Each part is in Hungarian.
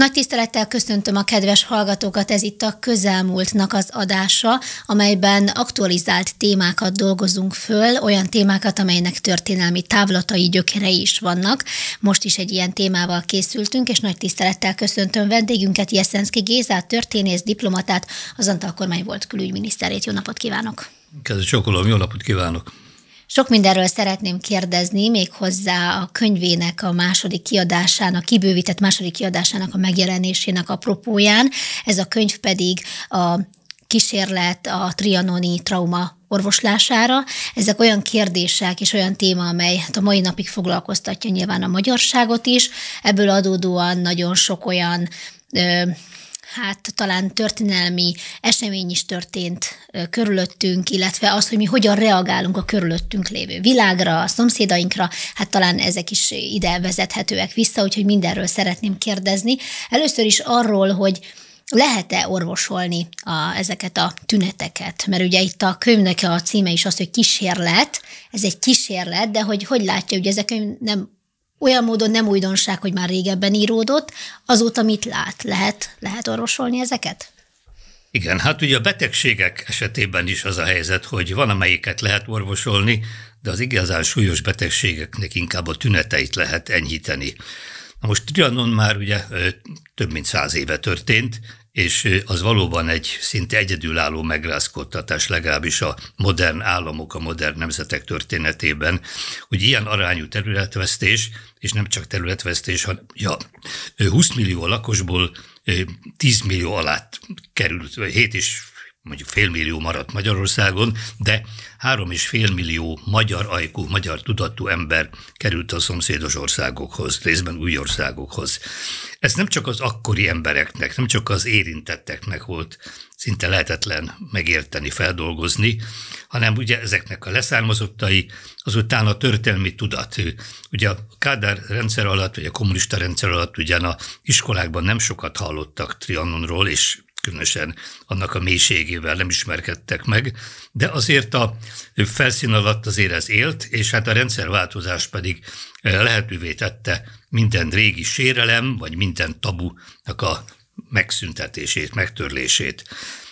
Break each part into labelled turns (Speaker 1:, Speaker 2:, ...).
Speaker 1: Nagy tisztelettel köszöntöm a kedves hallgatókat, ez itt a közelmúltnak az adása, amelyben aktualizált témákat dolgozunk föl, olyan témákat, amelynek történelmi távlatai, gyökerei is vannak. Most is egy ilyen témával készültünk, és nagy tisztelettel köszöntöm vendégünket, Jeszenszki Gézát, történész, diplomatát, az Antal kormány volt külügyminiszterét. Jó napot kívánok!
Speaker 2: Kedves csokolom, jó napot kívánok!
Speaker 1: Sok mindenről szeretném kérdezni, még hozzá a könyvének a második kiadásának, kibővített második kiadásának a megjelenésének apropóján. Ez a könyv pedig a kísérlet a trianoni trauma orvoslására. Ezek olyan kérdések és olyan téma, amely hát a mai napig foglalkoztatja nyilván a magyarságot is. Ebből adódóan nagyon sok olyan hát talán történelmi esemény is történt körülöttünk, illetve az, hogy mi hogyan reagálunk a körülöttünk lévő világra, a szomszédainkra, hát talán ezek is ide vezethetőek vissza, úgyhogy mindenről szeretném kérdezni. Először is arról, hogy lehet-e orvosolni a, ezeket a tüneteket? Mert ugye itt a könyvnek a címe is az, hogy kísérlet, ez egy kísérlet, de hogy hogy látja, hogy ezek nem olyan módon nem újdonság, hogy már régebben íródott, azóta mit lát? Lehet, lehet orvosolni ezeket?
Speaker 2: Igen, hát ugye a betegségek esetében is az a helyzet, hogy van, amelyiket lehet orvosolni, de az igazán súlyos betegségeknek inkább a tüneteit lehet enyhíteni. Na most Trianon már ugye több mint száz éve történt, és az valóban egy szinte egyedülálló megrázkodtatás, legalábbis a modern államok, a modern nemzetek történetében, hogy ilyen arányú területvesztés, és nem csak területvesztés, hanem ja, 20 millió lakosból 10 millió alatt került, 7 és mondjuk félmillió maradt Magyarországon, de három és félmillió magyar ajkú, magyar tudatú ember került a szomszédos országokhoz, részben új országokhoz. Ez nem csak az akkori embereknek, nem csak az érintetteknek volt szinte lehetetlen megérteni, feldolgozni, hanem ugye ezeknek a leszármazottai, azután a történelmi tudat. Ugye a Kádár rendszer alatt, vagy a kommunista rendszer alatt ugyan a iskolákban nem sokat hallottak Trianonról, és különösen annak a mélységével nem ismerkedtek meg, de azért a felszín alatt azért ez élt, és hát a rendszerváltozás pedig eh, lehetővé tette minden régi sérelem, vagy minden tabunak a megszüntetését, megtörlését.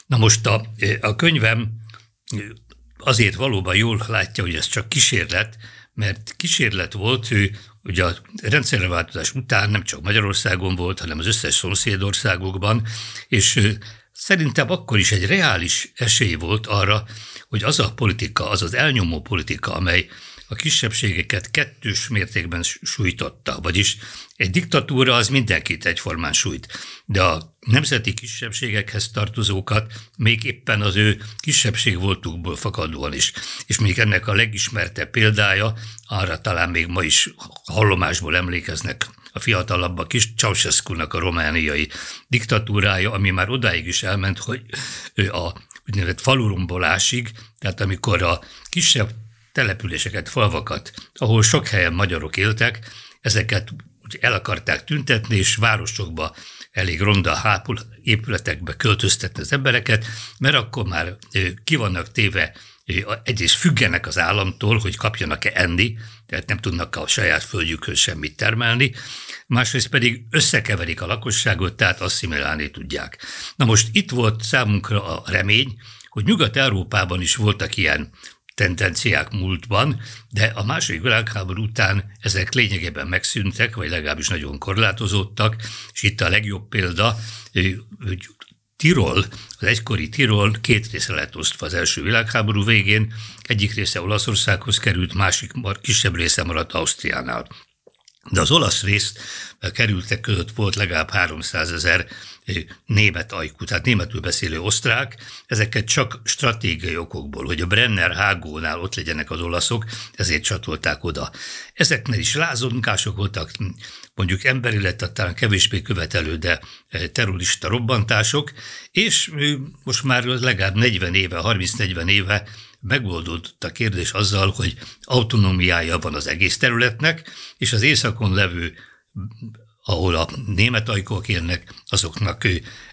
Speaker 2: Na most a, eh, a könyvem eh, azért valóban jól látja, hogy ez csak kísérlet, mert kísérlet volt, ő ugye a rendszerváltozás után nem csak Magyarországon volt, hanem az összes szomszédországokban, és szerintem akkor is egy reális esély volt arra, hogy az a politika, az az elnyomó politika, amely a kisebbségeket kettős mértékben sújtotta, vagyis egy diktatúra az mindenkit egyformán sújt, de a nemzeti kisebbségekhez tartozókat még éppen az ő kisebbség voltukból fakadóan is. És még ennek a legismertebb példája, arra talán még ma is hallomásból emlékeznek a fiatalabbak is, ceausescu a romániai diktatúrája, ami már odáig is elment, hogy ő a úgynevezett falurombolásig, tehát amikor a kisebb településeket, falvakat, ahol sok helyen magyarok éltek, ezeket el akarták tüntetni, és városokba elég ronda hápul, épületekbe költöztetni az embereket, mert akkor már ki vannak téve, egyrészt függenek az államtól, hogy kapjanak-e enni, tehát nem tudnak a saját földjükön semmit termelni, másrészt pedig összekeverik a lakosságot, tehát asszimilálni tudják. Na most itt volt számunkra a remény, hogy Nyugat-Európában is voltak ilyen tendenciák múltban, de a második világháború után ezek lényegében megszűntek, vagy legalábbis nagyon korlátozottak. és itt a legjobb példa, hogy Tirol, az egykori Tirol két része lett osztva az első világháború végén, egyik része Olaszországhoz került, másik kisebb része maradt Ausztriánál. De az olasz részt kerültek között volt legalább 300 ezer német ajkú, tehát németül beszélő osztrák, ezeket csak stratégiai okokból, hogy a Brenner hágónál ott legyenek az olaszok, ezért csatolták oda. Ezeknél is lázongások voltak, mondjuk emberi lett, talán kevésbé követelő, de terrorista robbantások, és most már legalább 40 éve, 30-40 éve megoldódott a kérdés azzal, hogy autonómiája van az egész területnek, és az északon levő, ahol a német ajkók élnek, azoknak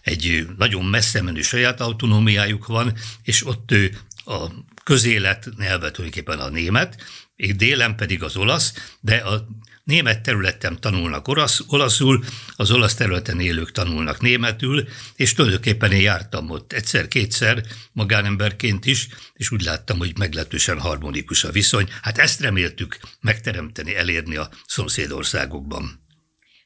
Speaker 2: egy nagyon messze menő saját autonómiájuk van, és ott ő a közélet nyelve tulajdonképpen a német, és délen pedig az olasz, de a Német területen tanulnak orasz, olaszul, az olasz területen élők tanulnak németül, és tulajdonképpen én jártam ott egyszer-kétszer magánemberként is, és úgy láttam, hogy meglehetősen harmonikus a viszony. Hát ezt reméltük megteremteni, elérni a szomszédországokban.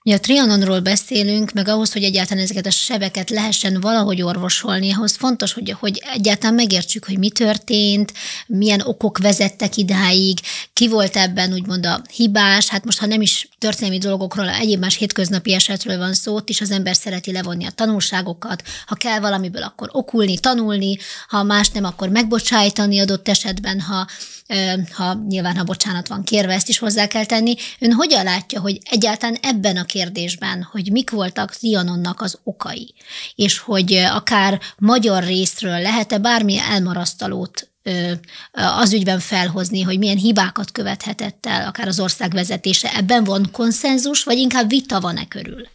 Speaker 1: Mi a trianonról beszélünk, meg ahhoz, hogy egyáltalán ezeket a sebeket lehessen valahogy orvosolni, ahhoz fontos, hogy, hogy egyáltalán megértsük, hogy mi történt, milyen okok vezettek idáig, ki volt ebben úgymond a hibás, hát most ha nem is történelmi dolgokról, egyéb más hétköznapi esetről van szó, ott is az ember szereti levonni a tanulságokat, ha kell valamiből, akkor okulni, tanulni, ha más nem, akkor megbocsájtani adott esetben, ha ha nyilván, ha bocsánat van kérve, ezt is hozzá kell tenni. Ön hogyan látja, hogy egyáltalán ebben a kérdésben kérdésben, hogy mik voltak Trianonnak az okai, és hogy akár magyar részről lehet-e bármilyen elmarasztalót az ügyben felhozni, hogy milyen hibákat követhetett el akár az ország vezetése. Ebben van konszenzus, vagy inkább vita van-e körül?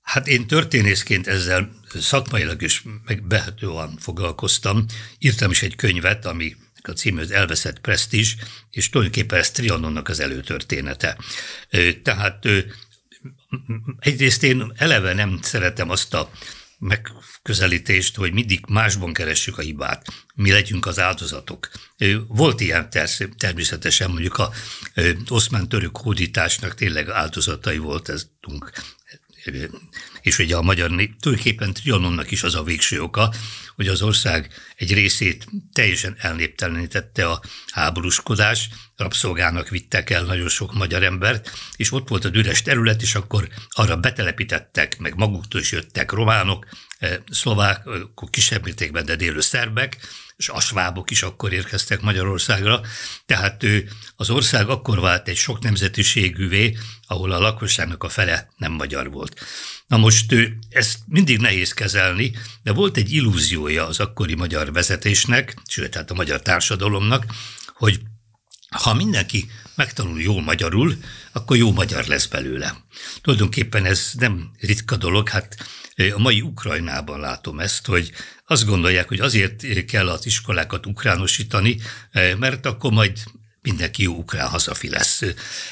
Speaker 2: Hát én történészként ezzel szakmailag is megbehetően foglalkoztam. Írtam is egy könyvet, ami a című az Elveszett Presztízs, és tulajdonképpen ez Trianonnak az előtörténete. Tehát egyrészt én eleve nem szeretem azt a megközelítést, hogy mindig másban keressük a hibát, mi legyünk az áldozatok. Volt ilyen tersz, természetesen mondjuk a oszmán török hódításnak tényleg áldozatai volt eztünk és ugye a magyar nép, tulajdonképpen Trianonnak is az a végső oka, hogy az ország egy részét teljesen elnéptelenítette a háborúskodás, rabszolgának vittek el nagyon sok magyar embert, és ott volt a üres terület, és akkor arra betelepítettek, meg maguktól is jöttek románok, Eh, szlovák, eh, kisebb mértékben, de délő szerbek, és svábok is akkor érkeztek Magyarországra, tehát ő eh, az ország akkor vált egy sok nemzetiségűvé, ahol a lakosságnak a fele nem magyar volt. Na most ő, ezt mindig nehéz kezelni, de volt egy illúziója az akkori magyar vezetésnek, sőt, tehát a magyar társadalomnak, hogy ha mindenki megtanul jól magyarul, akkor jó magyar lesz belőle. Tulajdonképpen ez nem ritka dolog, hát a mai Ukrajnában látom ezt, hogy azt gondolják, hogy azért kell az iskolákat ukránosítani, eh, mert akkor majd mindenki jó ukrán hazafi lesz.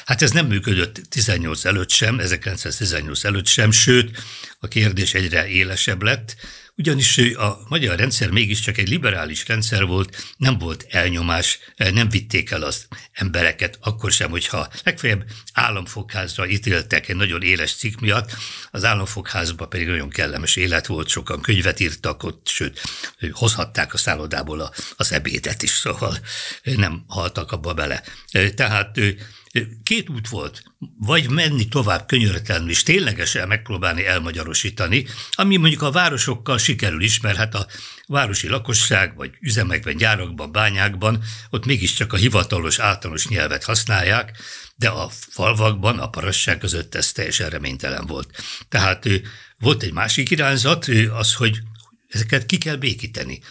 Speaker 2: Hát ez nem működött 18 előtt sem, 1918 előtt sem, sőt, a kérdés egyre élesebb lett, ugyanis a magyar rendszer mégiscsak egy liberális rendszer volt, nem volt elnyomás, eh, nem vitték el az embereket, akkor sem, hogyha legfeljebb államfogházra ítéltek egy nagyon éles cikk miatt, az államfogházban pedig nagyon kellemes élet volt, sokan könyvet írtak ott, sőt, hozhatták a szállodából a, az ebédet is, szóval nem haltak abba bele. Eh, tehát két út volt, vagy menni tovább könyörtelenül, és ténylegesen megpróbálni elmagyarosítani, ami mondjuk a városokkal sikerül is, mert hát a városi lakosság, vagy üzemekben, gyárakban, bányákban, ott mégiscsak a hivatalos általános nyelvet használják, de a falvakban, a parasság között ez teljesen reménytelen volt. Tehát volt egy másik irányzat, az, hogy ezeket ki kell békíteni.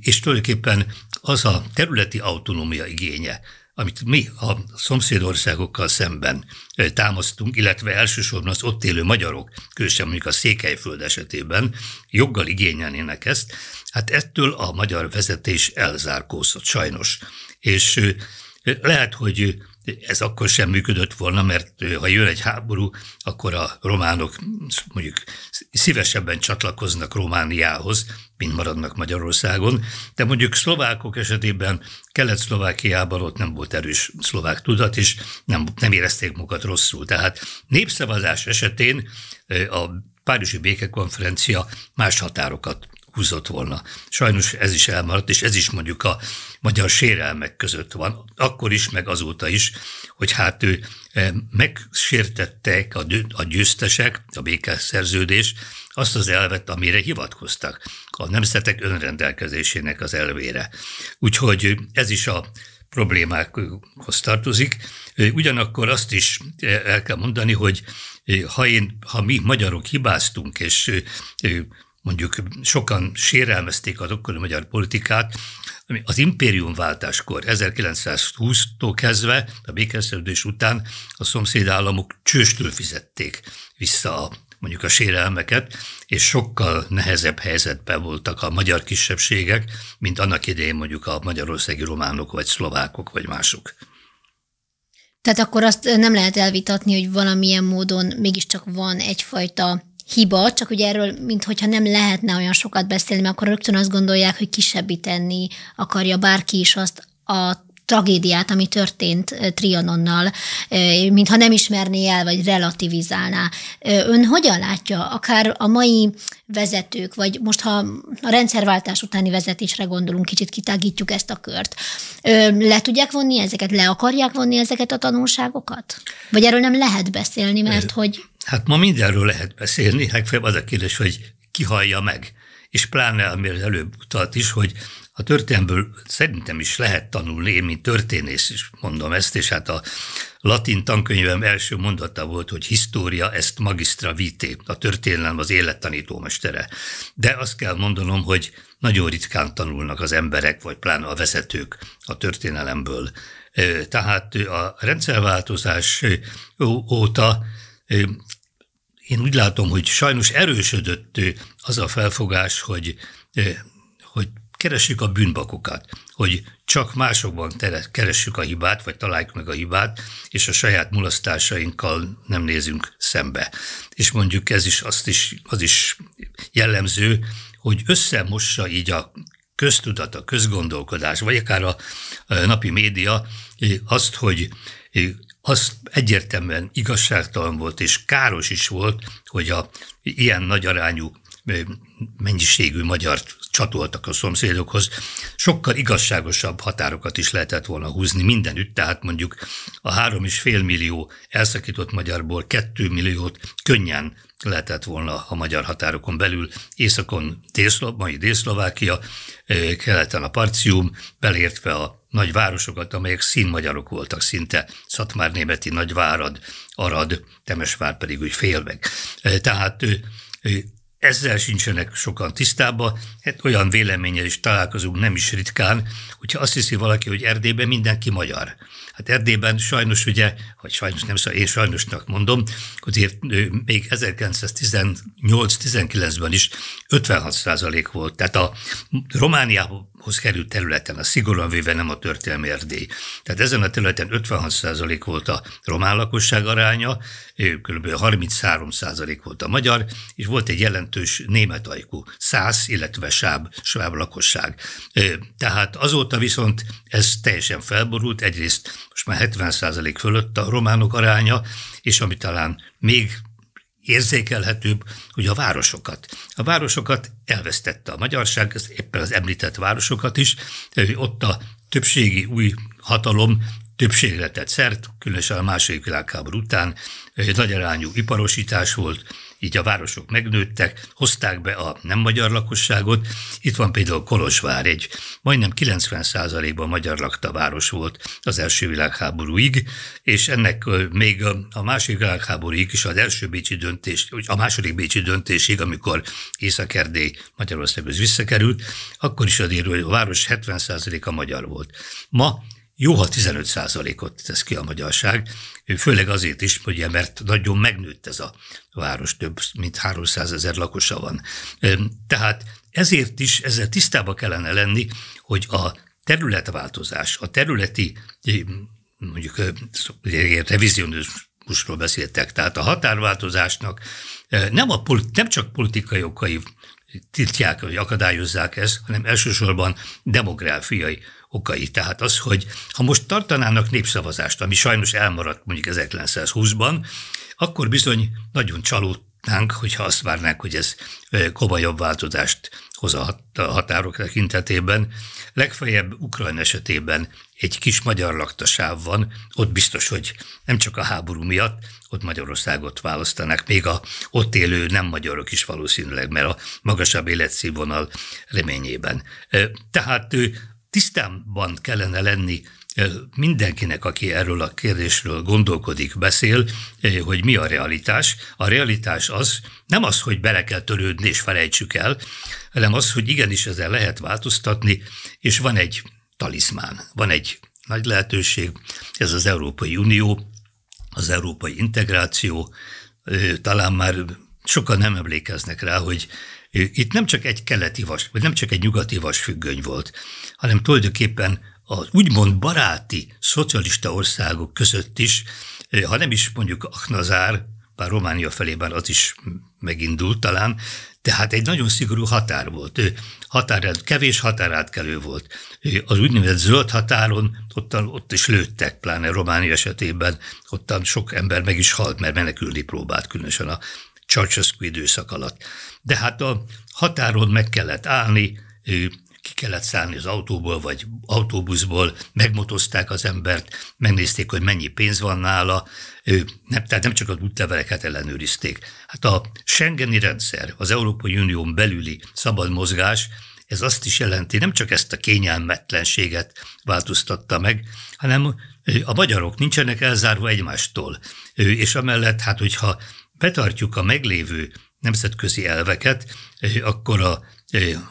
Speaker 2: És tulajdonképpen az a területi autonómia igénye, amit mi a szomszédországokkal szemben támasztunk, illetve elsősorban az ott élő magyarok, különösen mondjuk a Székelyföld esetében joggal igényelnének ezt, hát ettől a magyar vezetés elzárkózott sajnos. És lehet, hogy ez akkor sem működött volna, mert ha jön egy háború, akkor a románok mondjuk szívesebben csatlakoznak Romániához, mint maradnak Magyarországon, de mondjuk szlovákok esetében Kelet-Szlovákiában ott nem volt erős szlovák tudat, és nem, nem érezték magukat rosszul. Tehát népszavazás esetén a Párizsi Békekonferencia más határokat húzott volna. Sajnos ez is elmaradt, és ez is mondjuk a magyar sérelmek között van, akkor is, meg azóta is, hogy hát ő e, megsértettek a győztesek, a békeszerződés, azt az elvet, amire hivatkoztak, a nemzetek önrendelkezésének az elvére. Úgyhogy ez is a problémákhoz tartozik. Ugyanakkor azt is e, el kell mondani, hogy e, ha, én, ha mi magyarok hibáztunk, és mondjuk sokan sérelmezték az akkori magyar politikát, ami az impériumváltáskor 1920-tól kezdve, a békeszerződés után a szomszédállamok csőstől fizették vissza a mondjuk a sérelmeket, és sokkal nehezebb helyzetben voltak a magyar kisebbségek, mint annak idején mondjuk a magyarországi románok, vagy szlovákok, vagy mások.
Speaker 1: Tehát akkor azt nem lehet elvitatni, hogy valamilyen módon mégiscsak van egyfajta hiba, csak ugye erről, mintha nem lehetne olyan sokat beszélni, mert akkor rögtön azt gondolják, hogy kisebbíteni akarja bárki is azt a tragédiát, ami történt Trianonnal, mintha nem ismerné el, vagy relativizálná. Ön hogyan látja, akár a mai vezetők, vagy most ha a rendszerváltás utáni vezetésre gondolunk, kicsit kitágítjuk ezt a kört. Le tudják vonni ezeket, le akarják vonni ezeket a tanulságokat? Vagy erről nem lehet beszélni, mert hogy...
Speaker 2: Hát ma mindenről lehet beszélni, legfeljebb az a kérdés, hogy ki hallja meg. És pláne, amire előbb utalt is, hogy a történelmből szerintem is lehet tanulni, én mint történész is mondom ezt, és hát a latin tankönyvem első mondata volt, hogy história est magistra vitae, a történelem az élet mestere. De azt kell mondanom, hogy nagyon ritkán tanulnak az emberek, vagy pláne a vezetők a történelemből. Tehát a rendszerváltozás óta én úgy látom, hogy sajnos erősödött az a felfogás, hogy keressük a bűnbakokat, hogy csak másokban keressük a hibát, vagy találjuk meg a hibát, és a saját mulasztásainkkal nem nézünk szembe. És mondjuk ez is, azt is, az is jellemző, hogy összemossa így a köztudat, a közgondolkodás, vagy akár a napi média azt, hogy az egyértelműen igazságtalan volt és káros is volt, hogy a ilyen nagy arányú mennyiségű magyar csatoltak a szomszédokhoz, sokkal igazságosabb határokat is lehetett volna húzni mindenütt, tehát mondjuk a három fél millió elszakított magyarból kettő milliót könnyen lehetett volna a magyar határokon belül, északon Dészlo- mai Dészlovákia, keleten a Partium, belértve a nagy városokat, amelyek színmagyarok voltak szinte, Szatmár németi Nagyvárad, Arad, Temesvár pedig úgy félveg. Tehát ezzel sincsenek sokan tisztában, hát olyan véleménnyel is találkozunk nem is ritkán, hogyha azt hiszi valaki, hogy Erdélyben mindenki magyar. Hát Erdélyben sajnos ugye, hogy sajnos nem, szóval én sajnosnak mondom, azért még 1918-19-ben is 56 százalék volt. Tehát a Romániához került területen, a szigorúan véve nem a történelmi Erdély. Tehát ezen a területen 56 százalék volt a román lakosság aránya, kb. 33 százalék volt a magyar, és volt egy jelentős német ajkú, száz, illetve sáb, sváb lakosság. Tehát azóta viszont ez teljesen felborult, egyrészt most már 70% fölött a románok aránya, és ami talán még érzékelhetőbb, hogy a városokat. A városokat elvesztette a magyarság, ez éppen az említett városokat is, ott a többségi új hatalom többségre tett szert, különösen a második világháború után, nagy arányú iparosítás volt, így a városok megnőttek, hozták be a nem magyar lakosságot. Itt van például Kolozsvár, egy majdnem 90%-ban magyar lakta város volt az első világháborúig, és ennek még a második világháborúig is az első bécsi döntés, a második bécsi döntésig, amikor Észak-Erdély Magyarországhoz visszakerült, akkor is azért, hogy a város 70%-a magyar volt. Ma jó, ha 15 ot tesz ki a magyarság, főleg azért is, ugye, mert nagyon megnőtt ez a város, több mint 300 ezer lakosa van. Tehát ezért is ezzel tisztába kellene lenni, hogy a területváltozás, a területi, mondjuk revizionizmusról beszéltek, tehát a határváltozásnak nem, a, nem csak politikai okai tiltják, vagy akadályozzák ezt, hanem elsősorban demográfiai okai. Tehát az, hogy ha most tartanának népszavazást, ami sajnos elmaradt mondjuk 1920-ban, akkor bizony nagyon csalódnánk, hogyha azt várnánk, hogy ez komolyabb változást hoz a határok tekintetében. Legfeljebb Ukrajna esetében egy kis magyar laktasáv van, ott biztos, hogy nem csak a háború miatt, ott Magyarországot választanak, még a ott élő nem magyarok is valószínűleg, mert a magasabb életszínvonal reményében. Tehát tisztában kellene lenni mindenkinek, aki erről a kérdésről gondolkodik, beszél, hogy mi a realitás. A realitás az, nem az, hogy bele kell törődni és felejtsük el, hanem az, hogy igenis ezzel lehet változtatni, és van egy talizmán, van egy nagy lehetőség, ez az Európai Unió, az európai integráció, talán már sokan nem emlékeznek rá, hogy itt nem csak egy keleti vas, vagy nem csak egy nyugati vasfüggöny volt, hanem tulajdonképpen az úgymond baráti szocialista országok között is, ha nem is mondjuk Aknazár, bár Románia felében az is megindult talán, tehát egy nagyon szigorú határ volt. Határ, kevés határátkelő volt. Az úgynevezett zöld határon ott, ott is lőttek, pláne Románia esetében, ott sok ember meg is halt, mert menekülni próbált, különösen a Ceausescu időszak alatt. De hát a határon meg kellett állni, ki kellett szállni az autóból vagy autóbuszból, megmotozták az embert, megnézték, hogy mennyi pénz van nála, nem, tehát nem csak az útleveleket ellenőrizték. Hát a Schengeni rendszer, az Európai Unión belüli szabad mozgás, ez azt is jelenti, nem csak ezt a kényelmetlenséget változtatta meg, hanem a magyarok nincsenek elzárva egymástól. És amellett, hát hogyha betartjuk a meglévő nemzetközi elveket, akkor a,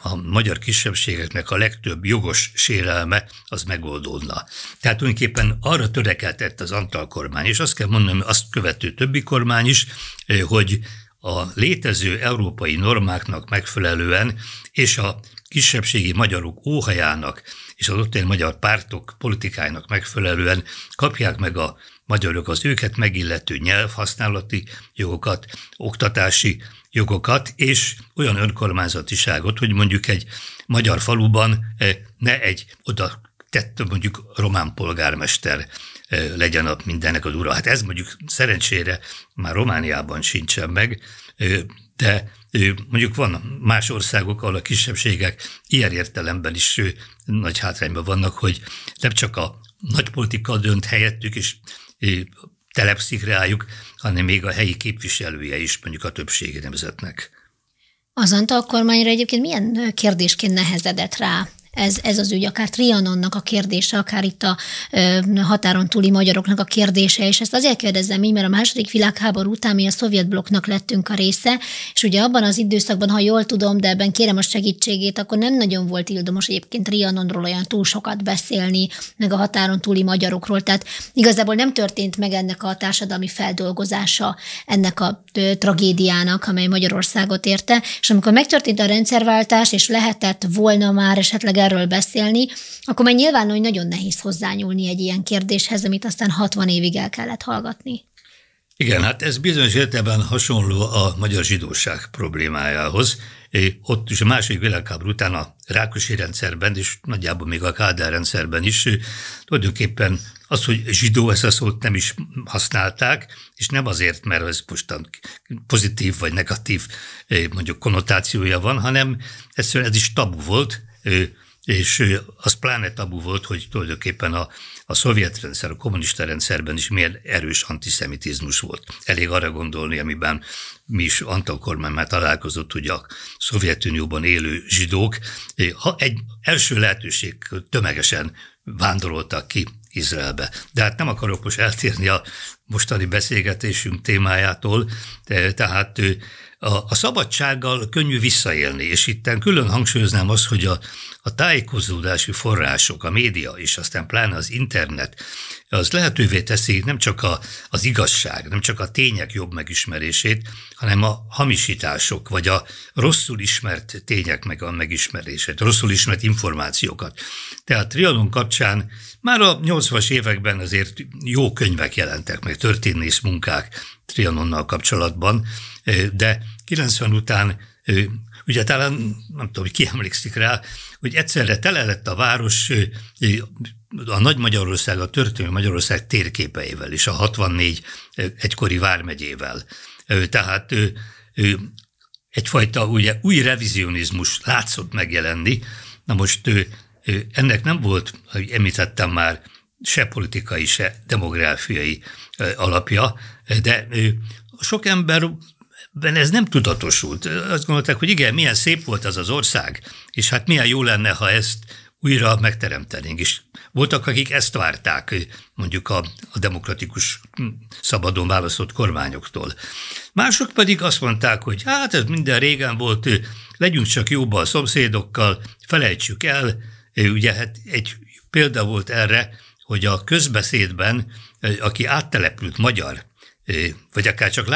Speaker 2: a magyar kisebbségeknek a legtöbb jogos sérelme az megoldódna. Tehát tulajdonképpen arra törekedett az Antal kormány, és azt kell mondanom, azt követő többi kormány is, hogy a létező európai normáknak megfelelően és a kisebbségi magyarok óhajának és az ott magyar pártok politikájának megfelelően kapják meg a magyarok az őket megillető nyelvhasználati jogokat, oktatási jogokat és olyan önkormányzatiságot, hogy mondjuk egy magyar faluban eh, ne egy oda tett mondjuk román polgármester eh, legyen a mindennek az ura. Hát ez mondjuk szerencsére már Romániában sincsen meg, eh, de mondjuk van más országok, ahol a kisebbségek ilyen értelemben is nagy hátrányban vannak, hogy nem csak a nagypolitika dönt helyettük, és telepszik rájuk, hanem még a helyi képviselője is mondjuk a többségi nemzetnek.
Speaker 1: Az Antal kormányra egyébként milyen kérdésként nehezedett rá ez, ez az ügy, akár Trianonnak a kérdése, akár itt a ö, határon túli magyaroknak a kérdése, és ezt azért kérdezem így, mert a második világháború után mi a szovjet blokknak lettünk a része, és ugye abban az időszakban, ha jól tudom, de ebben kérem a segítségét, akkor nem nagyon volt ildomos egyébként Trianonról olyan túl sokat beszélni, meg a határon túli magyarokról, tehát igazából nem történt meg ennek a társadalmi feldolgozása ennek a ö, tragédiának, amely Magyarországot érte, és amikor megtörtént a rendszerváltás, és lehetett volna már esetleg erről beszélni, akkor már nyilván, hogy nagyon nehéz hozzányúlni egy ilyen kérdéshez, amit aztán 60 évig el kellett hallgatni.
Speaker 2: Igen, hát ez bizonyos értelemben hasonló a magyar zsidóság problémájához. Ott is a második világháború után a Rákosi rendszerben, és nagyjából még a Kádár rendszerben is tulajdonképpen az, hogy zsidó ezt a szót nem is használták, és nem azért, mert ez mostan pozitív vagy negatív mondjuk konnotációja van, hanem egyszerűen ez is tabu volt, és az pláne tabu volt, hogy tulajdonképpen a, a szovjet rendszer, a kommunista rendszerben is milyen erős antiszemitizmus volt. Elég arra gondolni, amiben mi is Antal kormány már találkozott, hogy a Szovjetunióban élő zsidók ha egy első lehetőség tömegesen vándoroltak ki Izraelbe. De hát nem akarok most eltérni a mostani beszélgetésünk témájától, tehát a, a szabadsággal könnyű visszaélni, és itten külön hangsúlyoznám azt, hogy a, a tájékozódási források, a média, és aztán pláne az internet, az lehetővé teszi nem csak a, az igazság, nem csak a tények jobb megismerését, hanem a hamisítások, vagy a rosszul ismert tények meg a megismerését, a rosszul ismert információkat. Tehát Trianon kapcsán már a 80-as években azért jó könyvek jelentek meg, történész munkák Trianonnal kapcsolatban, de 90 után ugye talán nem tudom, hogy ki emlékszik rá, hogy egyszerre tele lett a város a Nagy Magyarország, a történő Magyarország térképeivel és a 64 egykori vármegyével. Tehát egyfajta ugye, új revizionizmus látszott megjelenni. Na most ennek nem volt, hogy említettem már, se politikai, se demográfiai alapja, de sok ember ben ez nem tudatosult. Azt gondolták, hogy igen, milyen szép volt az az ország, és hát milyen jó lenne, ha ezt újra megteremtenénk. És voltak, akik ezt várták, mondjuk a, a demokratikus, hm, szabadon választott kormányoktól. Mások pedig azt mondták, hogy hát ez minden régen volt, legyünk csak jóba a szomszédokkal, felejtsük el. Ugye hát egy példa volt erre, hogy a közbeszédben, aki áttelepült magyar, vagy akár csak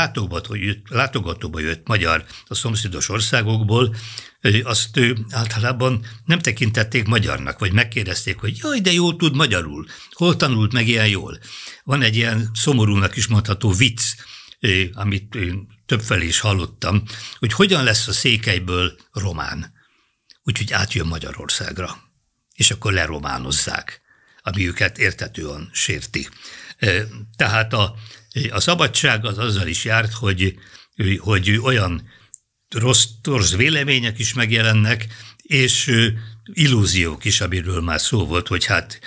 Speaker 2: látogatóba jött magyar a szomszédos országokból, azt ő általában nem tekintették magyarnak, vagy megkérdezték, hogy jaj, de jól tud magyarul, hol tanult meg ilyen jól. Van egy ilyen szomorúnak is mondható vicc, amit én többfelé is hallottam, hogy hogyan lesz a székelyből román. Úgyhogy átjön Magyarországra, és akkor lerománozzák, ami őket értetően sérti. Tehát a, a szabadság az azzal is járt, hogy, hogy olyan rossz, torz vélemények is megjelennek, és illúziók is, amiről már szó volt, hogy hát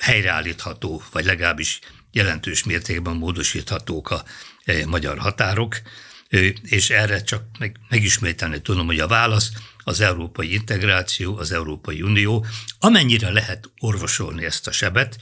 Speaker 2: helyreállítható, vagy legalábbis jelentős mértékben módosíthatók a e, magyar határok, és erre csak meg, megismételni tudom, hogy a válasz az európai integráció, az Európai Unió, amennyire lehet orvosolni ezt a sebet,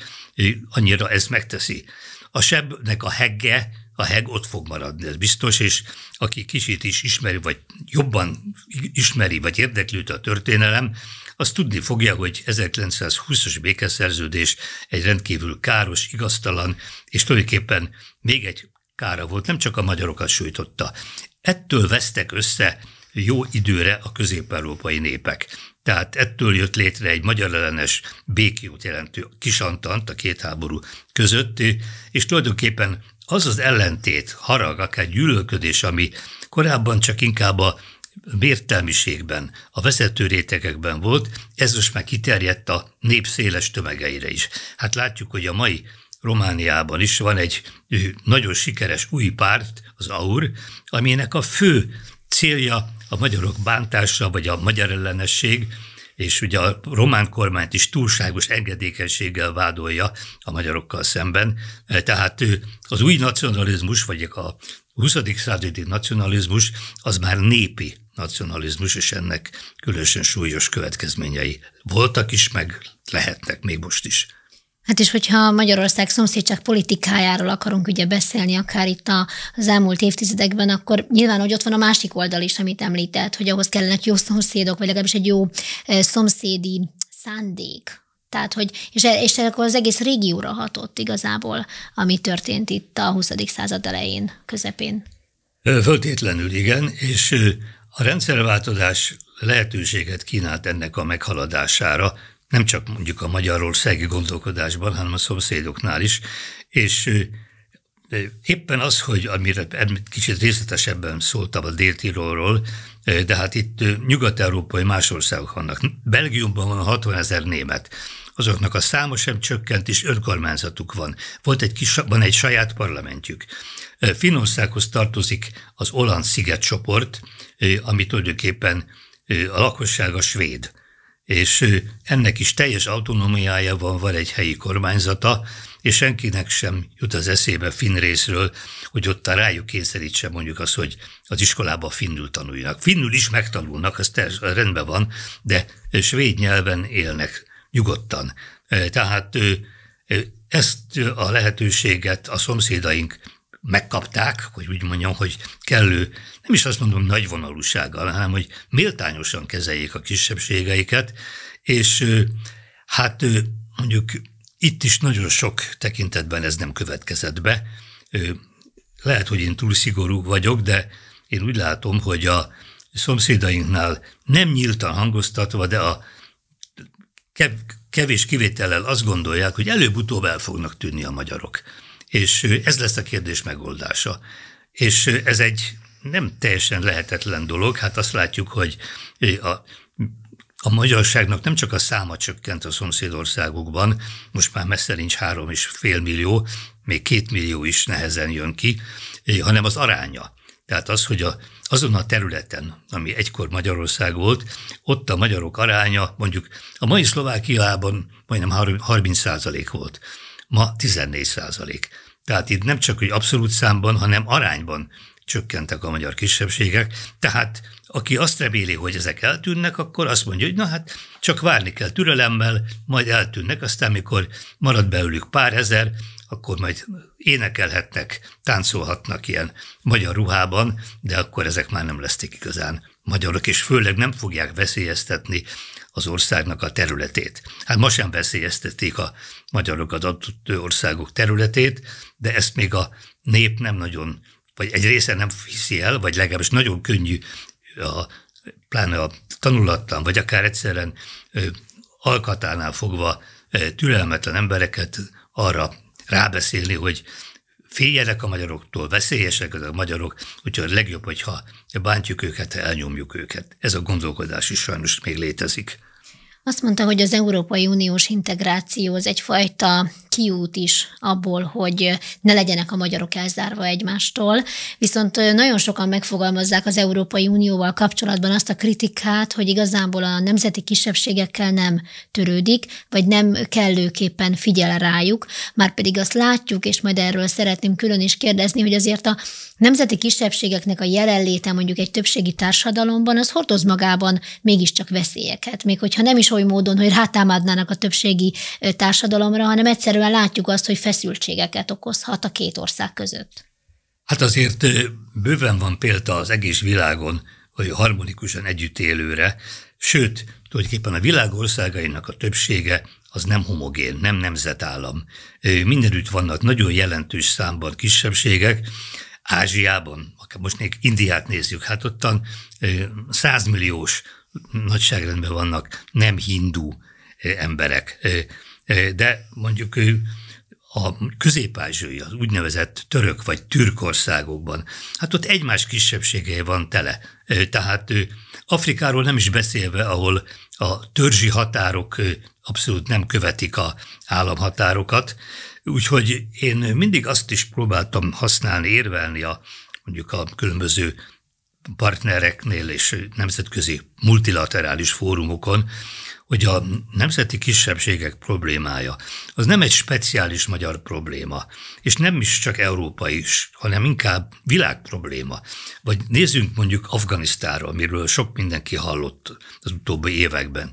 Speaker 2: annyira ez megteszi a sebnek a hegge, a heg ott fog maradni, ez biztos, és aki kicsit is ismeri, vagy jobban ismeri, vagy érdeklőd a történelem, az tudni fogja, hogy 1920-as békeszerződés egy rendkívül káros, igaztalan, és tulajdonképpen még egy kára volt, nem csak a magyarokat sújtotta. Ettől vesztek össze jó időre a közép-európai népek. Tehát ettől jött létre egy magyar ellenes békjót jelentő kisantant a két háború között, és tulajdonképpen az az ellentét, harag, akár gyűlölködés, ami korábban csak inkább a mértelmiségben, a vezető rétegekben volt, ez most már kiterjedt a nép széles tömegeire is. Hát látjuk, hogy a mai Romániában is van egy nagyon sikeres új párt, az AUR, aminek a fő célja a magyarok bántása, vagy a magyar ellenesség, és ugye a román kormányt is túlságos engedékenységgel vádolja a magyarokkal szemben. E, tehát ő az új nacionalizmus, vagy a 20. századi nacionalizmus, az már népi nacionalizmus, és ennek különösen súlyos következményei voltak is, meg lehetnek még most is.
Speaker 1: Hát és hogyha Magyarország szomszédság politikájáról akarunk ugye beszélni, akár itt a, az elmúlt évtizedekben, akkor nyilván, hogy ott van a másik oldal is, amit említett, hogy ahhoz kellenek jó szomszédok, vagy legalábbis egy jó szomszédi szándék, tehát, hogy, és, e- és akkor az egész régióra hatott igazából, ami történt itt a 20. század elején, közepén.
Speaker 2: Föltétlenül igen, és a rendszerváltozás lehetőséget kínált ennek a meghaladására, nem csak mondjuk a magyarországi gondolkodásban, hanem a szomszédoknál is, és éppen az, hogy amire kicsit részletesebben szóltam a dél de hát itt nyugat-európai más országok vannak. Belgiumban van 60 ezer német, azoknak a száma sem csökkent, és önkormányzatuk van. Volt egy kis, van egy saját parlamentjük. Finországhoz tartozik az Oland csoport, ami tulajdonképpen a lakossága svéd és ennek is teljes autonómiája van, van egy helyi kormányzata, és senkinek sem jut az eszébe finn részről, hogy ott a rájuk kényszerítse mondjuk az, hogy az iskolába finnül tanuljanak. Finnül is megtanulnak, az rendben van, de svéd nyelven élnek nyugodtan. Tehát ezt a lehetőséget a szomszédaink megkapták, hogy úgy mondjam, hogy kellő, nem is azt mondom nagy vonalúsággal, hanem hogy méltányosan kezeljék a kisebbségeiket, és hát mondjuk itt is nagyon sok tekintetben ez nem következett be. Lehet, hogy én túl szigorú vagyok, de én úgy látom, hogy a szomszédainknál nem nyíltan hangoztatva, de a kevés kivétellel azt gondolják, hogy előbb-utóbb el fognak tűnni a magyarok. És ez lesz a kérdés megoldása. És ez egy nem teljesen lehetetlen dolog, hát azt látjuk, hogy a a magyarságnak nem csak a száma csökkent a szomszédországokban, most már messze nincs három és fél millió, még két millió is nehezen jön ki, hanem az aránya. Tehát az, hogy a, azon a területen, ami egykor Magyarország volt, ott a magyarok aránya mondjuk a mai Szlovákiában majdnem 30 volt ma 14 százalék. Tehát itt nem csak, hogy abszolút számban, hanem arányban csökkentek a magyar kisebbségek, tehát aki azt reméli, hogy ezek eltűnnek, akkor azt mondja, hogy na hát csak várni kell türelemmel, majd eltűnnek, aztán mikor marad belőlük pár ezer, akkor majd énekelhetnek, táncolhatnak ilyen magyar ruhában, de akkor ezek már nem lesznek igazán magyarok, és főleg nem fogják veszélyeztetni az országnak a területét. Hát ma sem veszélyeztették a magyarok az adott országok területét, de ezt még a nép nem nagyon, vagy egy része nem hiszi el, vagy legalábbis nagyon könnyű a pláne a tanulattal vagy akár egyszerűen ö, alkatánál fogva ö, türelmetlen embereket arra rábeszélni, hogy féljenek a magyaroktól, veszélyesek ezek a magyarok, úgyhogy legjobb, hogyha bántjuk őket, elnyomjuk őket. Ez a gondolkodás is sajnos még létezik.
Speaker 1: Azt mondta, hogy az Európai Uniós integráció az egyfajta kiút is abból, hogy ne legyenek a magyarok elzárva egymástól. Viszont nagyon sokan megfogalmazzák az Európai Unióval kapcsolatban azt a kritikát, hogy igazából a nemzeti kisebbségekkel nem törődik, vagy nem kellőképpen figyel rájuk. Már pedig azt látjuk, és majd erről szeretném külön is kérdezni, hogy azért a nemzeti kisebbségeknek a jelenléte mondjuk egy többségi társadalomban, az hordoz magában mégiscsak veszélyeket. Még hogyha nem is is oly módon, hogy rátámadnának a többségi társadalomra, hanem egyszerűen látjuk azt, hogy feszültségeket okozhat a két ország között.
Speaker 2: Hát azért bőven van példa az egész világon, hogy harmonikusan együtt élőre, sőt, tulajdonképpen a világ országainak a többsége az nem homogén, nem nemzetállam. Mindenütt vannak nagyon jelentős számban kisebbségek, Ázsiában, akár most még Indiát nézzük, hát ottan százmilliós nagyságrendben vannak nem hindú emberek, de mondjuk ő a közép az úgynevezett török vagy türk országokban, hát ott egymás kisebbségei van tele. Tehát Afrikáról nem is beszélve, ahol a törzsi határok abszolút nem követik a államhatárokat, úgyhogy én mindig azt is próbáltam használni, érvelni a mondjuk a különböző partnereknél és nemzetközi multilaterális fórumokon, hogy a nemzeti kisebbségek problémája az nem egy speciális magyar probléma, és nem is csak európai, is, hanem inkább világ probléma. Vagy nézzünk mondjuk Afganisztánra, amiről sok mindenki hallott az utóbbi években.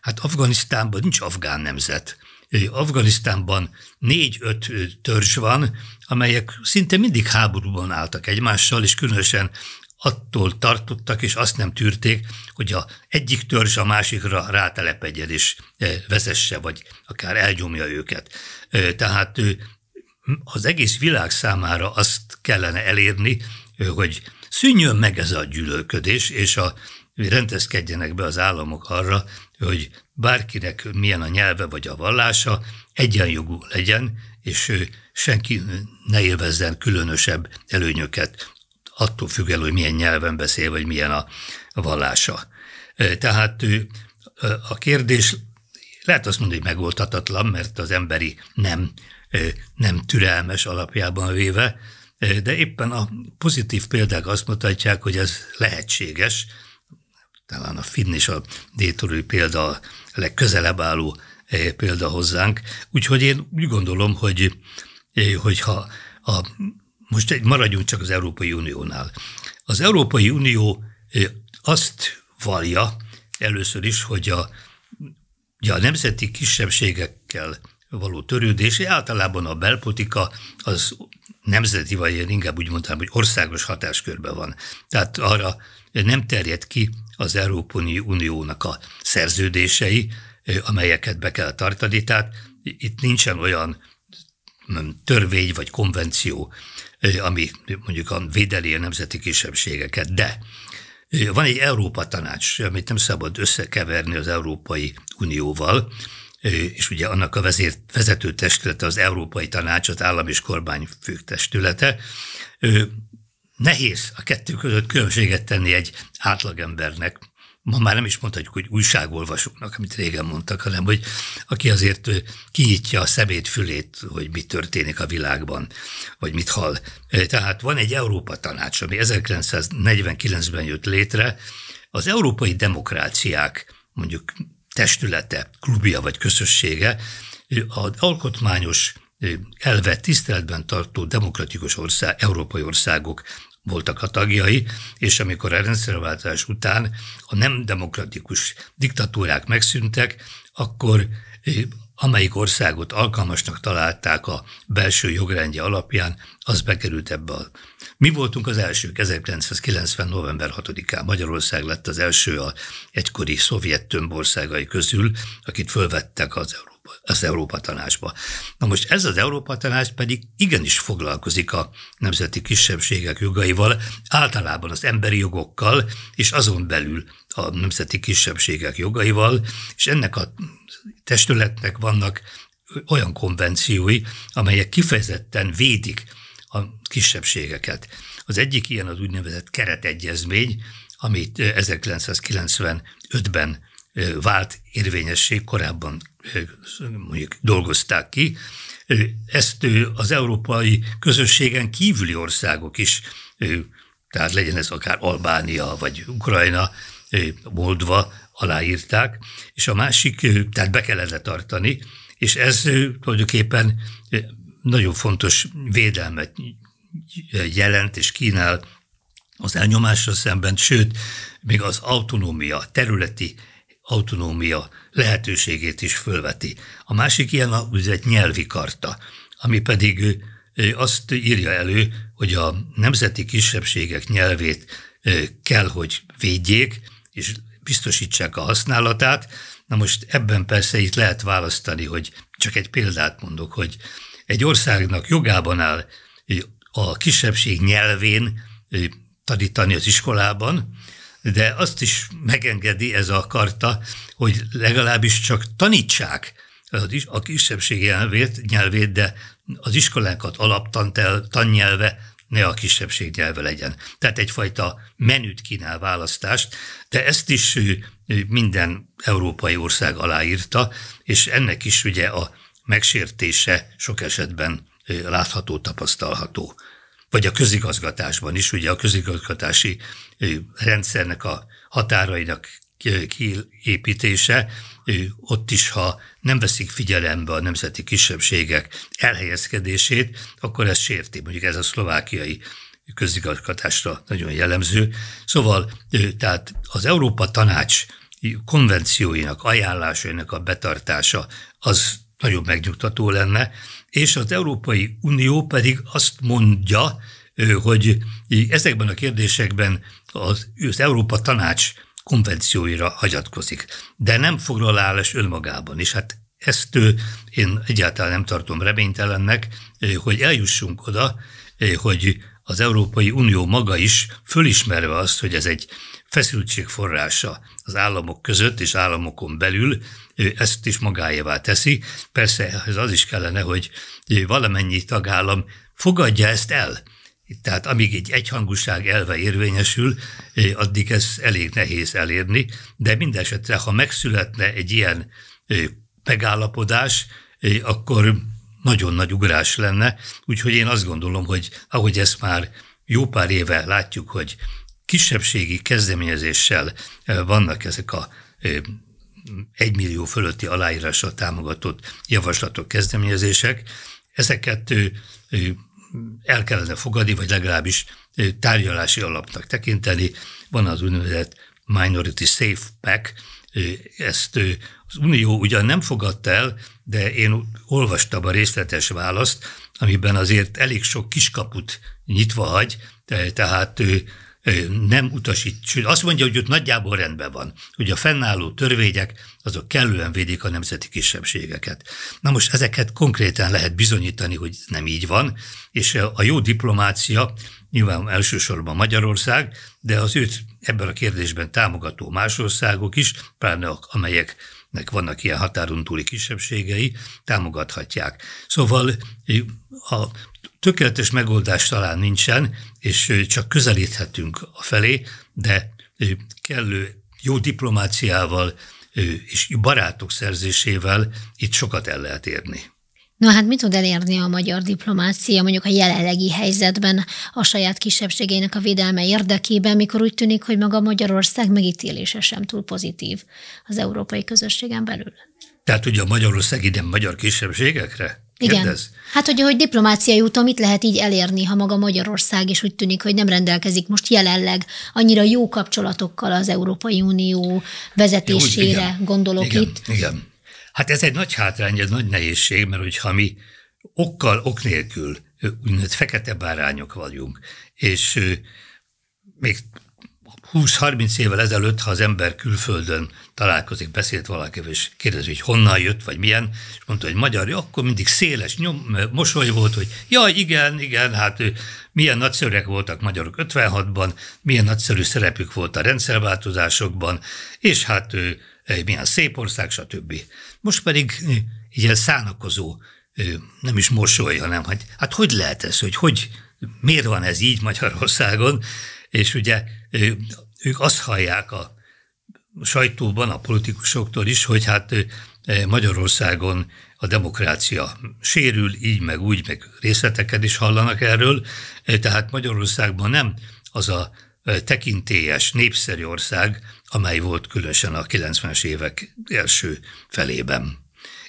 Speaker 2: Hát Afganisztánban nincs afgán nemzet. Afganisztánban négy-öt törzs van, amelyek szinte mindig háborúban álltak egymással, és különösen attól tartottak, és azt nem tűrték, hogy a egyik törzs a másikra rátelepedjen és e, vezesse, vagy akár elgyomja őket. E, tehát az egész világ számára azt kellene elérni, hogy szűnjön meg ez a gyűlölködés, és a, rendezkedjenek be az államok arra, hogy bárkinek milyen a nyelve vagy a vallása, egyenjogú legyen, és senki ne élvezzen különösebb előnyöket attól függ el, hogy milyen nyelven beszél, vagy milyen a vallása. Tehát ő, a kérdés lehet azt mondani, hogy megoldhatatlan, mert az emberi nem, nem türelmes alapjában véve, de éppen a pozitív példák azt mutatják, hogy ez lehetséges. Talán a finn és a détorű példa a legközelebb álló példa hozzánk. Úgyhogy én úgy gondolom, hogy hogyha a most egy, maradjunk csak az Európai Uniónál. Az Európai Unió azt vallja először is, hogy a, ugye a nemzeti kisebbségekkel való törődés, általában a belpolitika az nemzeti, vagy én inkább úgy mondtam, hogy országos hatáskörben van. Tehát arra nem terjed ki az Európai Uniónak a szerződései, amelyeket be kell tartani, tehát itt nincsen olyan törvény vagy konvenció, ami mondjuk a védeli a nemzeti kisebbségeket. De van egy Európa tanács, amit nem szabad összekeverni az Európai Unióval, és ugye annak a vezért, vezető testülete az Európai Tanács, az állam és kormány testülete. Nehéz a kettő között különbséget tenni egy átlagembernek, ma már nem is mondhatjuk, hogy újságolvasóknak, amit régen mondtak, hanem hogy aki azért kinyitja a szemét, fülét, hogy mi történik a világban, vagy mit hall. Tehát van egy Európa tanács, ami 1949-ben jött létre, az európai demokráciák, mondjuk testülete, klubja vagy közössége, az alkotmányos elvet tiszteletben tartó demokratikus ország, európai országok voltak a tagjai, és amikor a rendszerváltás után a nem demokratikus diktatúrák megszűntek, akkor amelyik országot alkalmasnak találták a belső jogrendje alapján, az bekerült ebbe a... Mi voltunk az elsők, 1990. november 6-án Magyarország lett az első a egykori szovjet tömbországai közül, akit fölvettek az Európai az Európa Tanácsba. Na most ez az Európa Tanács pedig igenis foglalkozik a nemzeti kisebbségek jogaival, általában az emberi jogokkal, és azon belül a nemzeti kisebbségek jogaival, és ennek a testületnek vannak olyan konvenciói, amelyek kifejezetten védik a kisebbségeket. Az egyik ilyen az úgynevezett keretegyezmény, amit 1995-ben vált érvényesség korábban mondjuk dolgozták ki. Ezt az európai közösségen kívüli országok is, tehát legyen ez akár Albánia vagy Ukrajna, Moldva aláírták, és a másik, tehát be kellene tartani, és ez tulajdonképpen nagyon fontos védelmet jelent és kínál az elnyomásra szemben, sőt, még az autonómia, területi autonómia lehetőségét is fölveti. A másik ilyen a úgynevezett nyelvi karta, ami pedig azt írja elő, hogy a nemzeti kisebbségek nyelvét kell, hogy védjék, és biztosítsák a használatát. Na most ebben persze itt lehet választani, hogy csak egy példát mondok, hogy egy országnak jogában áll a kisebbség nyelvén tanítani az iskolában, de azt is megengedi ez a karta, hogy legalábbis csak tanítsák a kisebbségi nyelvét, nyelvét de az iskolánkat alaptantel, tannyelve ne a kisebbség nyelve legyen. Tehát egyfajta menüt kínál választást, de ezt is minden európai ország aláírta, és ennek is ugye a megsértése sok esetben látható, tapasztalható vagy a közigazgatásban is, ugye a közigazgatási rendszernek a határainak kiépítése, ott is, ha nem veszik figyelembe a nemzeti kisebbségek elhelyezkedését, akkor ez sérti. Mondjuk ez a szlovákiai közigazgatásra nagyon jellemző. Szóval tehát az Európa Tanács konvencióinak, ajánlásainak a betartása az nagyon megnyugtató lenne, és az Európai Unió pedig azt mondja, hogy ezekben a kérdésekben az, az Európa Tanács konvencióira hagyatkozik, de nem foglal állás önmagában, és hát ezt én egyáltalán nem tartom reménytelennek, hogy eljussunk oda, hogy az Európai Unió maga is, fölismerve azt, hogy ez egy feszültség forrása az államok között és államokon belül, ezt is magáévá teszi. Persze ez az is kellene, hogy valamennyi tagállam fogadja ezt el. Tehát amíg egy egyhangúság elve érvényesül, addig ez elég nehéz elérni, de mindesetre, ha megszületne egy ilyen megállapodás, akkor nagyon nagy ugrás lenne, úgyhogy én azt gondolom, hogy ahogy ezt már jó pár éve látjuk, hogy kisebbségi kezdeményezéssel vannak ezek a egymillió fölötti aláírással támogatott javaslatok, kezdeményezések. Ezeket el kellene fogadni, vagy legalábbis tárgyalási alapnak tekinteni. Van az úgynevezett Minority Safe Pack, ezt az Unió ugyan nem fogadta el, de én olvastam a részletes választ, amiben azért elég sok kiskaput nyitva hagy, tehát nem utasít, sőt azt mondja, hogy ott nagyjából rendben van, hogy a fennálló törvények azok kellően védik a nemzeti kisebbségeket. Na most ezeket konkrétan lehet bizonyítani, hogy nem így van, és a jó diplomácia, nyilván elsősorban Magyarország, de az őt ebben a kérdésben támogató más országok is, pláne amelyek nek vannak ilyen határon túli kisebbségei, támogathatják. Szóval a Tökéletes megoldás talán nincsen, és csak közelíthetünk a felé, de kellő jó diplomáciával és barátok szerzésével itt sokat el lehet érni.
Speaker 1: Na hát mit tud elérni a magyar diplomácia mondjuk a jelenlegi helyzetben a saját kisebbségeinek a védelme érdekében, mikor úgy tűnik, hogy maga Magyarország megítélése sem túl pozitív az európai közösségen belül?
Speaker 2: Tehát ugye a Magyarország ide magyar kisebbségekre? Igen. Kérdez?
Speaker 1: Hát, hogy, hogy diplomáciai úton mit lehet így elérni, ha maga Magyarország is úgy tűnik, hogy nem rendelkezik most jelenleg annyira jó kapcsolatokkal az Európai Unió vezetésére, jó, igen, gondolok igen, itt.
Speaker 2: Igen. Hát ez egy nagy hátrány, egy nagy nehézség, mert hogyha mi okkal, ok nélkül úgynevezett fekete bárányok vagyunk, és még 20-30 évvel ezelőtt, ha az ember külföldön találkozik, beszélt valakivel, és kérdezi, hogy honnan jött, vagy milyen, és mondta, hogy magyar, jó akkor mindig széles nyom, mosoly volt, hogy ja igen, igen, hát ő, milyen nagyszerűek voltak magyarok 56-ban, milyen nagyszerű szerepük volt a rendszerváltozásokban, és hát ő, milyen szép ország, stb. Most pedig ilyen szánakozó, nem is mosoly, hanem hogy hát hogy lehet ez, hogy hogy, miért van ez így Magyarországon, és ugye ők azt hallják a sajtóban, a politikusoktól is, hogy hát Magyarországon a demokrácia sérül, így meg úgy, meg részleteket is hallanak erről, tehát Magyarországban nem az a tekintélyes, népszerű ország, amely volt különösen a 90-es évek első felében.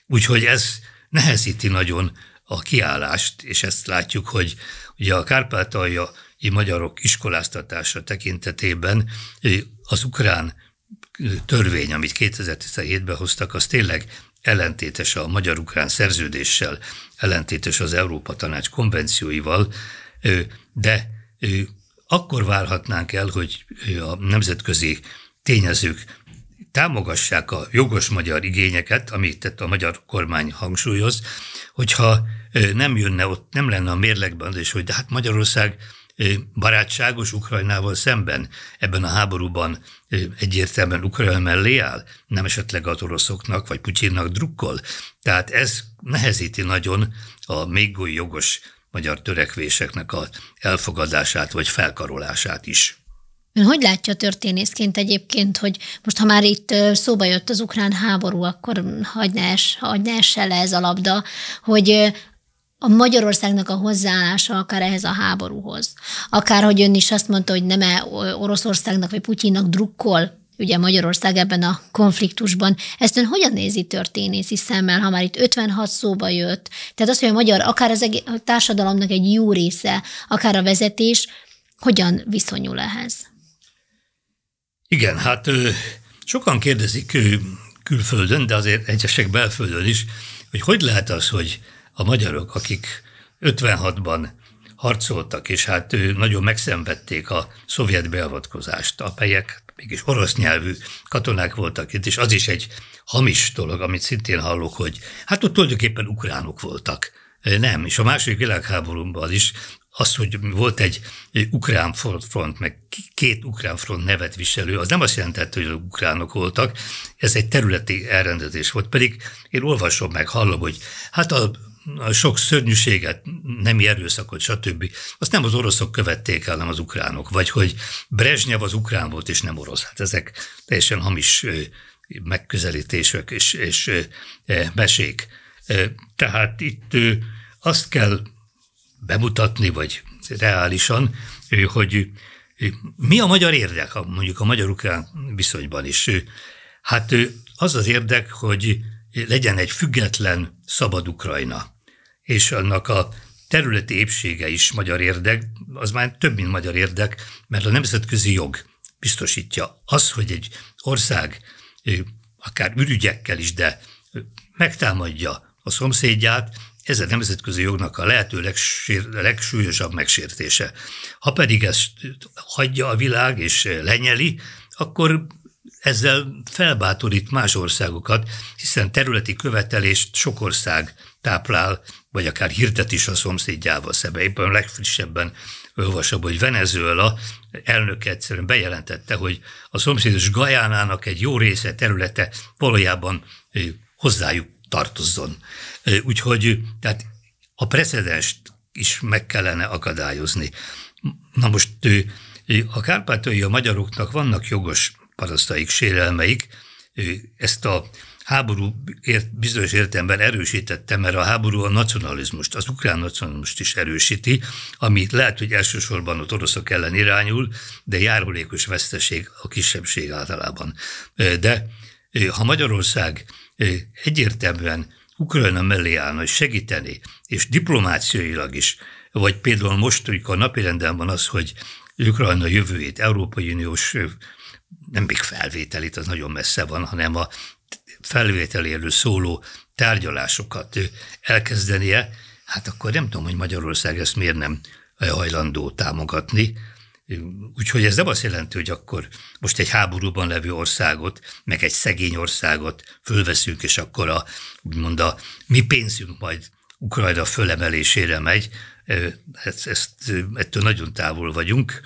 Speaker 2: Úgyhogy ez nehezíti nagyon a kiállást, és ezt látjuk, hogy ugye a Kárpátalja magyarok iskoláztatása tekintetében az ukrán törvény, amit 2017-ben hoztak, az tényleg ellentétes a magyar-ukrán szerződéssel, ellentétes az Európa Tanács konvencióival, de akkor várhatnánk el, hogy a nemzetközi tényezők támogassák a jogos magyar igényeket, amit tett a magyar kormány hangsúlyoz, hogyha nem jönne ott, nem lenne a mérlegben, és hogy de hát Magyarország barátságos Ukrajnával szemben ebben a háborúban egyértelműen Ukrajna mellé áll, nem esetleg az oroszoknak vagy Putyinnak drukkol. Tehát ez nehezíti nagyon a még oly jogos magyar törekvéseknek a elfogadását vagy felkarolását is.
Speaker 1: Ön hogy látja történészként egyébként, hogy most ha már itt szóba jött az ukrán háború, akkor hagyná es, hagyne esse le ez a labda, hogy a Magyarországnak a hozzáállása akár ehhez a háborúhoz. Akár, hogy ön is azt mondta, hogy nem -e Oroszországnak vagy Putyinnak drukkol, ugye Magyarország ebben a konfliktusban. Ezt ön hogyan nézi történészi szemmel, ha már itt 56 szóba jött? Tehát az, hogy a magyar, akár az egész, a társadalomnak egy jó része, akár a vezetés, hogyan viszonyul ehhez?
Speaker 2: Igen, hát sokan kérdezik külföldön, de azért egyesek belföldön is, hogy hogy lehet az, hogy a magyarok, akik 56-ban harcoltak, és hát ő, nagyon megszenvedték a szovjet beavatkozást, amelyek mégis orosz nyelvű katonák voltak itt, és az is egy hamis dolog, amit szintén hallok, hogy hát ott tulajdonképpen ukránok voltak. Nem, és a második világháborúban is az, hogy volt egy, ukrán front, meg két ukrán front nevet viselő, az nem azt jelentette, hogy az ukránok voltak, ez egy területi elrendezés volt, pedig én olvasom meg, hallom, hogy hát a sok szörnyűséget, nem erőszakot, stb. Azt nem az oroszok követték el, hanem az ukránok. Vagy hogy Brezsnyev az ukrán volt, és nem orosz. Hát ezek teljesen hamis megközelítések és, és mesék. Tehát itt azt kell bemutatni, vagy reálisan, hogy mi a magyar érdek, mondjuk a magyar-ukrán viszonyban is. Hát az az érdek, hogy legyen egy független, szabad Ukrajna és annak a területi épsége is magyar érdek, az már több, mint magyar érdek, mert a nemzetközi jog biztosítja az, hogy egy ország akár ürügyekkel is, de megtámadja a szomszédját, ez a nemzetközi jognak a lehető legsér, legsúlyosabb megsértése. Ha pedig ezt hagyja a világ és lenyeli, akkor ezzel felbátorít más országokat, hiszen területi követelést sok ország táplál vagy akár hirdet is a szomszédjával szemben. Éppen legfrissebben olvasom, hogy Venezuela elnök egyszerűen bejelentette, hogy a szomszédos Gajánának egy jó része területe valójában hozzájuk tartozzon. Úgyhogy tehát a precedenst is meg kellene akadályozni. Na most a kárpátai a magyaroknak vannak jogos parasztaik, sérelmeik, ezt a háború ért, bizonyos értelemben erősítette, mert a háború a nacionalizmust, az ukrán nacionalizmust is erősíti, ami lehet, hogy elsősorban ott oroszok ellen irányul, de járulékos veszteség a kisebbség általában. De ha Magyarország egyértelműen Ukrajna mellé állna, és segíteni, és diplomáciailag is, vagy például most, hogy a napirenden van az, hogy Ukrajna jövőjét, Európai Uniós nem még felvételét, az nagyon messze van, hanem a felvételéről szóló tárgyalásokat elkezdenie, hát akkor nem tudom, hogy Magyarország ezt miért nem eh, hajlandó támogatni. Úgyhogy ez nem azt jelenti, hogy akkor most egy háborúban levő országot, meg egy szegény országot fölveszünk, és akkor a, úgymond a mi pénzünk majd Ukrajna fölemelésére megy, Hát ezt, ezt, ettől nagyon távol vagyunk,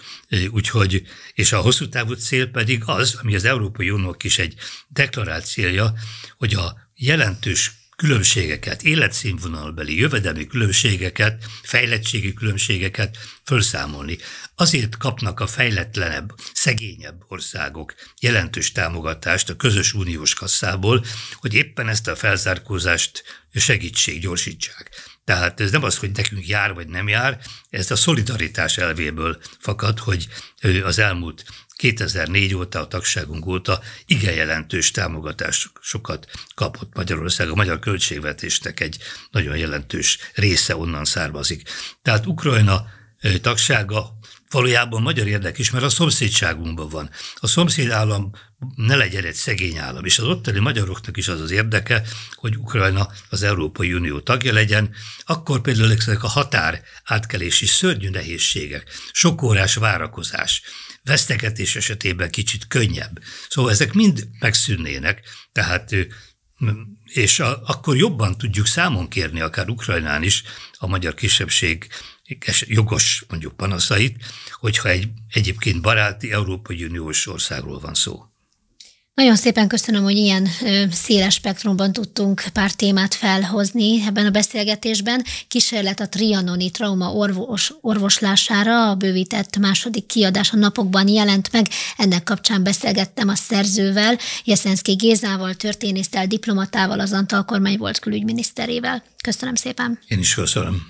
Speaker 2: úgyhogy, és a hosszú távú cél pedig az, ami az Európai Uniónak is egy deklarált célja, hogy a jelentős különbségeket, életszínvonalbeli, jövedelmi különbségeket, fejlettségi különbségeket felszámolni. Azért kapnak a fejletlenebb, szegényebb országok jelentős támogatást a közös uniós kasszából, hogy éppen ezt a felzárkózást segítség, gyorsítsák. Tehát ez nem az, hogy nekünk jár vagy nem jár, ez a szolidaritás elvéből fakad, hogy az elmúlt 2004 óta, a tagságunk óta igen jelentős támogatásokat kapott Magyarország. A magyar költségvetésnek egy nagyon jelentős része onnan származik. Tehát Ukrajna tagsága valójában magyar érdek is, mert a szomszédságunkban van. A szomszéd állam ne legyen egy szegény állam, és az ottani magyaroknak is az az érdeke, hogy Ukrajna az Európai Unió tagja legyen, akkor például ezek a határ átkelési szörnyű nehézségek, órás várakozás, vesztegetés esetében kicsit könnyebb. Szóval ezek mind megszűnnének, tehát és a, akkor jobban tudjuk számon kérni akár Ukrajnán is a magyar kisebbség jogos mondjuk panaszait, hogyha egy egyébként baráti Európai Uniós országról van szó.
Speaker 1: Nagyon szépen köszönöm, hogy ilyen széles spektrumban tudtunk pár témát felhozni ebben a beszélgetésben. Kísérlet a trianoni trauma orvos, orvoslására, a bővített második kiadás a napokban jelent meg. Ennek kapcsán beszélgettem a szerzővel, Jeszenszki Gézával, történésztel, diplomatával, az Antal kormány volt külügyminiszterével. Köszönöm szépen. Én is köszönöm.